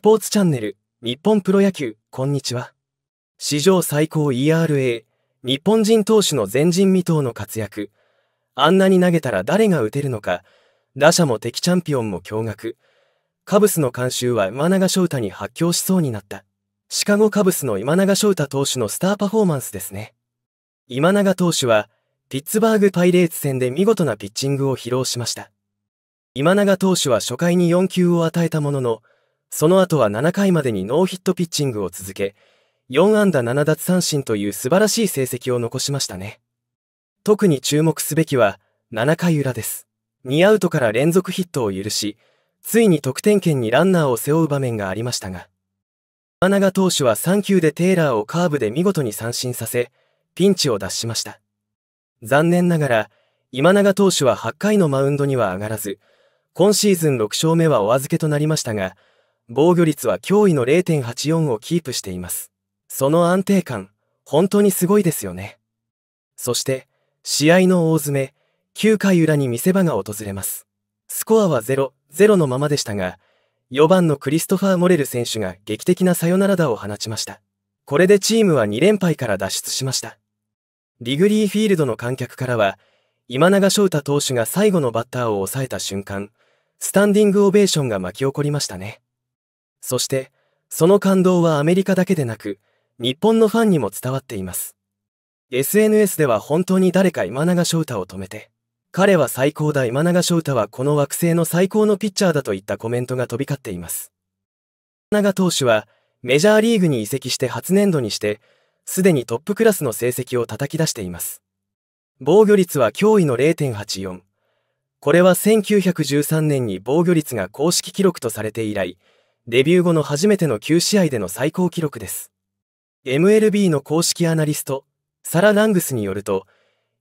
スポーツチャンネル、日本プロ野球、こんにちは。史上最高 ERA、日本人投手の前人未到の活躍。あんなに投げたら誰が打てるのか、打者も敵チャンピオンも驚愕。カブスの監修は今永翔太に発狂しそうになった。シカゴカブスの今永翔太投手のスターパフォーマンスですね。今永投手は、ピッツバーグパイレーツ戦で見事なピッチングを披露しました。今永投手は初回に4球を与えたものの、その後は7回までにノーヒットピッチングを続け、4安打7奪三振という素晴らしい成績を残しましたね。特に注目すべきは、7回裏です。2アウトから連続ヒットを許し、ついに得点圏にランナーを背負う場面がありましたが、今永投手は3球でテイラーをカーブで見事に三振させ、ピンチを脱しました。残念ながら、今永投手は8回のマウンドには上がらず、今シーズン6勝目はお預けとなりましたが、防御率は驚異の0.84をキープしています。その安定感、本当にすごいですよね。そして、試合の大詰め、9回裏に見せ場が訪れます。スコアは0、0のままでしたが、4番のクリストファー・モレル選手が劇的なサヨナラ打を放ちました。これでチームは2連敗から脱出しました。リグリーフィールドの観客からは、今永翔太投手が最後のバッターを抑えた瞬間、スタンディングオベーションが巻き起こりましたね。そして、その感動はアメリカだけでなく、日本のファンにも伝わっています。SNS では本当に誰か今永翔太を止めて、彼は最高だ今永翔太はこの惑星の最高のピッチャーだといったコメントが飛び交っています。今永投手は、メジャーリーグに移籍して初年度にして、すでにトップクラスの成績を叩き出しています。防御率は驚異の0.84。これは1913年に防御率が公式記録とされて以来、デビュー後の初めての9試合での最高記録です。MLB の公式アナリスト、サラ・ラングスによると、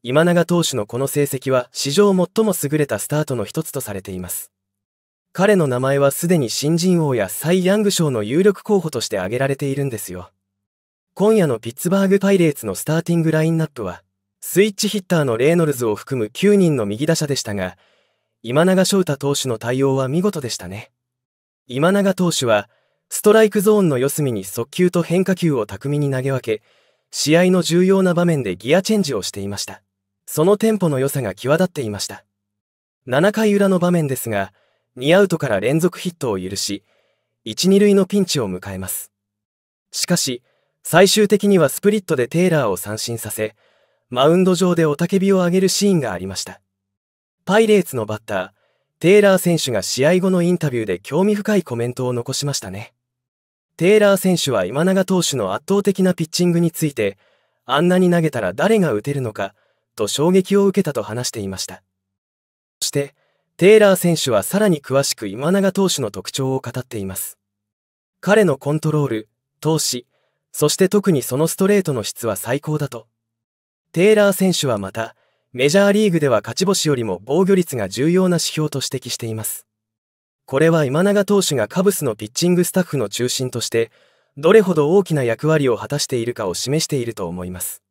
今永投手のこの成績は史上最も優れたスタートの一つとされています。彼の名前はすでに新人王やサイ・ヤング賞の有力候補として挙げられているんですよ。今夜のピッツバーグパイレーツのスターティングラインナップは、スイッチヒッターのレイノルズを含む9人の右打者でしたが、今永翔太投手の対応は見事でしたね。今永投手は、ストライクゾーンの四隅に速球と変化球を巧みに投げ分け、試合の重要な場面でギアチェンジをしていました。そのテンポの良さが際立っていました。7回裏の場面ですが、2アウトから連続ヒットを許し、1、2塁のピンチを迎えます。しかし、最終的にはスプリットでテイラーを三振させ、マウンド上で雄たけびを上げるシーンがありました。パイレーツのバッター、テイラー選手が試合後のインタビューで興味深いコメントを残しましたね。テイラー選手は今永投手の圧倒的なピッチングについて、あんなに投げたら誰が打てるのか、と衝撃を受けたと話していました。そして、テイラー選手はさらに詳しく今永投手の特徴を語っています。彼のコントロール、投資、そして特にそのストレートの質は最高だと。テイラー選手はまた、メジャーリーグでは勝ち星よりも防御率が重要な指標と指摘しています。これは今永投手がカブスのピッチングスタッフの中心として、どれほど大きな役割を果たしているかを示していると思います。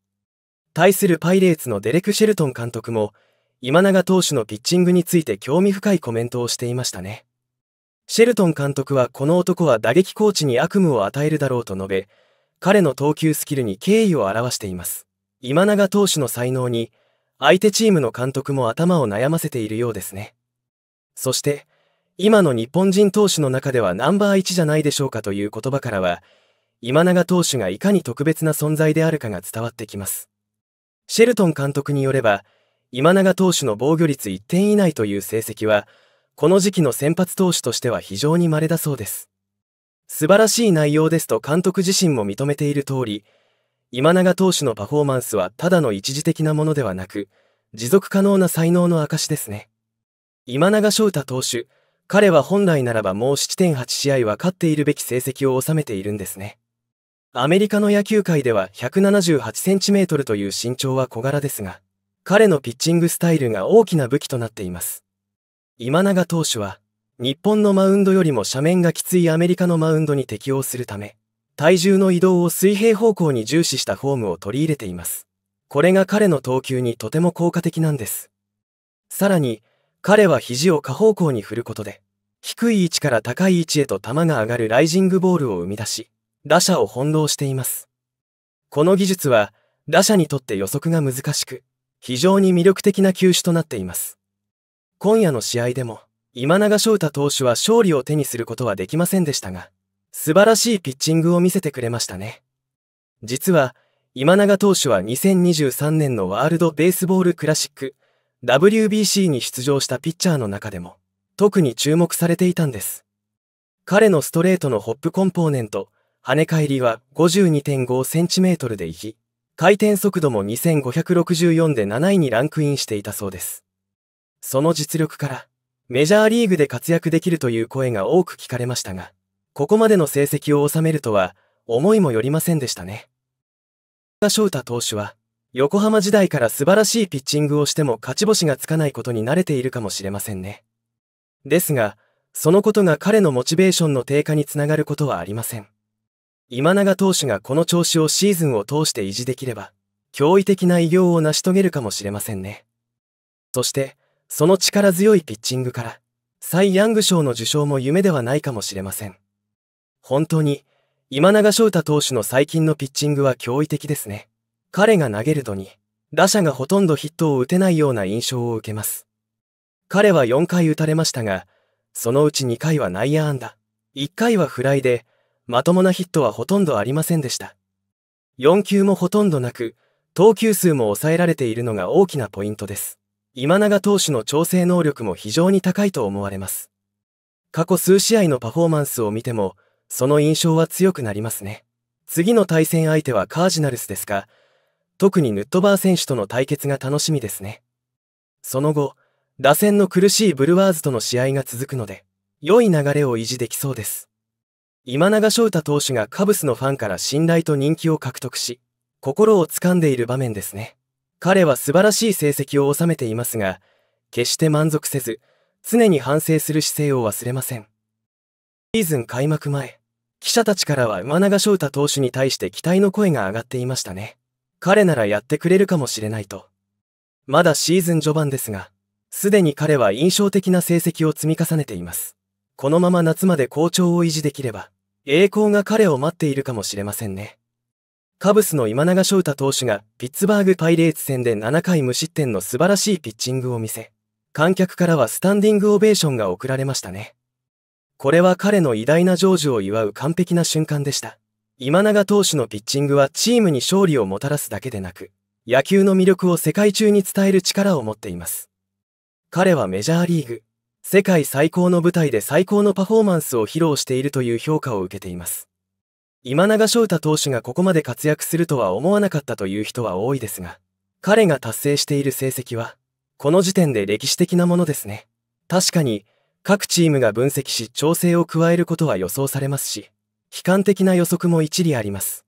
対するパイレーツのデレク・シェルトン監督も、今永投手のピッチングについて興味深いコメントをしていましたね。シェルトン監督はこの男は打撃コーチに悪夢を与えるだろうと述べ、彼の投球スキルに敬意を表しています。今永投手の才能に、相手チームの監督も頭を悩ませているようですね。そして、今の日本人投手の中ではナンバー1じゃないでしょうかという言葉からは、今永投手がいかに特別な存在であるかが伝わってきます。シェルトン監督によれば、今永投手の防御率1点以内という成績は、この時期の先発投手としては非常に稀だそうです。素晴らしい内容ですと監督自身も認めている通り、今永投手のパフォーマンスはただの一時的なものではなく、持続可能な才能の証ですね。今永翔太投手、彼は本来ならばもう7.8試合は勝っているべき成績を収めているんですね。アメリカの野球界では1 7 8トルという身長は小柄ですが、彼のピッチングスタイルが大きな武器となっています。今永投手は、日本のマウンドよりも斜面がきついアメリカのマウンドに適応するため、体重の移動を水平方向に重視したフォームを取り入れています。これが彼の投球にとても効果的なんです。さらに、彼は肘を下方向に振ることで、低い位置から高い位置へと球が上がるライジングボールを生み出し、打者を翻弄しています。この技術は、打者にとって予測が難しく、非常に魅力的な球種となっています。今夜の試合でも、今永翔太投手は勝利を手にすることはできませんでしたが、素晴らしいピッチングを見せてくれましたね。実は、今永投手は2023年のワールドベースボールクラシック WBC に出場したピッチャーの中でも、特に注目されていたんです。彼のストレートのホップコンポーネント、跳ね返りは 52.5cm で行き、回転速度も2564で7位にランクインしていたそうです。その実力から、メジャーリーグで活躍できるという声が多く聞かれましたが、ここまでの成績を収めるとは思いもよりませんでしたね。翔太投手は横浜時代から素晴らしいピッチングをしても勝ち星がつかないことに慣れているかもしれませんね。ですが、そのことが彼のモチベーションの低下につながることはありません。今永投手がこの調子をシーズンを通して維持できれば、驚異的な偉業を成し遂げるかもしれませんね。そして、その力強いピッチングから、サイ・ヤング賞の受賞も夢ではないかもしれません。本当に、今永翔太投手の最近のピッチングは驚異的ですね。彼が投げるとに、打者がほとんどヒットを打てないような印象を受けます。彼は4回打たれましたが、そのうち2回は内野安打、1回はフライで、まともなヒットはほとんどありませんでした。4球もほとんどなく、投球数も抑えられているのが大きなポイントです。今永投手の調整能力も非常に高いと思われます。過去数試合のパフォーマンスを見ても、その印象は強くなりますね。次の対戦相手はカージナルスですが、特にヌットバー選手との対決が楽しみですね。その後、打線の苦しいブルワーズとの試合が続くので、良い流れを維持できそうです。今永翔太投手がカブスのファンから信頼と人気を獲得し、心を掴んでいる場面ですね。彼は素晴らしい成績を収めていますが、決して満足せず、常に反省する姿勢を忘れません。シーズン開幕前、記者たちからは今永翔太投手に対して期待の声が上がっていましたね。彼ならやってくれるかもしれないと。まだシーズン序盤ですが、すでに彼は印象的な成績を積み重ねています。このまま夏まで好調を維持できれば、栄光が彼を待っているかもしれませんね。カブスの今永翔太投手がピッツバーグパイレーツ戦で7回無失点の素晴らしいピッチングを見せ、観客からはスタンディングオベーションが送られましたね。これは彼の偉大な成就を祝う完璧な瞬間でした。今永投手のピッチングはチームに勝利をもたらすだけでなく、野球の魅力を世界中に伝える力を持っています。彼はメジャーリーグ、世界最高の舞台で最高のパフォーマンスを披露しているという評価を受けています。今永翔太投手がここまで活躍するとは思わなかったという人は多いですが、彼が達成している成績は、この時点で歴史的なものですね。確かに、各チームが分析し調整を加えることは予想されますし、悲観的な予測も一理あります。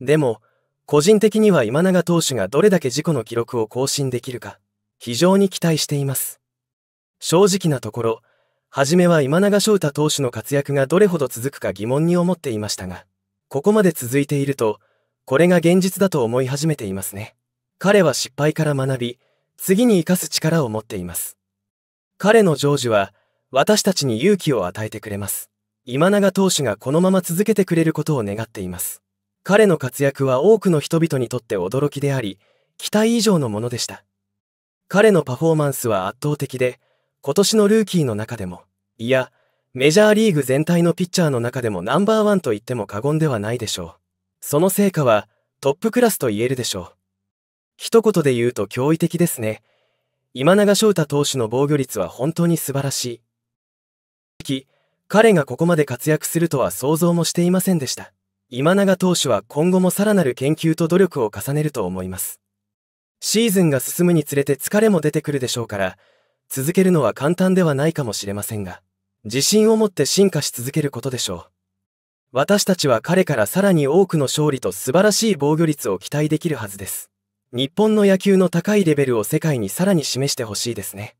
でも、個人的には今永投手がどれだけ自己の記録を更新できるか、非常に期待しています。正直なところ、はじめは今永翔太投手の活躍がどれほど続くか疑問に思っていましたが、ここまで続いていると、これが現実だと思い始めていますね。彼は失敗から学び、次に生かす力を持っています。彼の成就は、私たちに勇気を与えてくれます。今永投手がこのまま続けてくれることを願っています。彼の活躍は多くの人々にとって驚きであり、期待以上のものでした。彼のパフォーマンスは圧倒的で、今年のルーキーの中でも、いや、メジャーリーグ全体のピッチャーの中でもナンバーワンと言っても過言ではないでしょう。その成果はトップクラスと言えるでしょう。一言で言うと驚異的ですね。今永昇太投手の防御率は本当に素晴らしい。き彼がここまで活躍するとは想像もしていませんでした今永投手は今後もさらなる研究と努力を重ねると思いますシーズンが進むにつれて疲れも出てくるでしょうから続けるのは簡単ではないかもしれませんが自信を持って進化し続けることでしょう私たちは彼からさらに多くの勝利と素晴らしい防御率を期待できるはずです日本の野球の高いレベルを世界にさらに示してほしいですね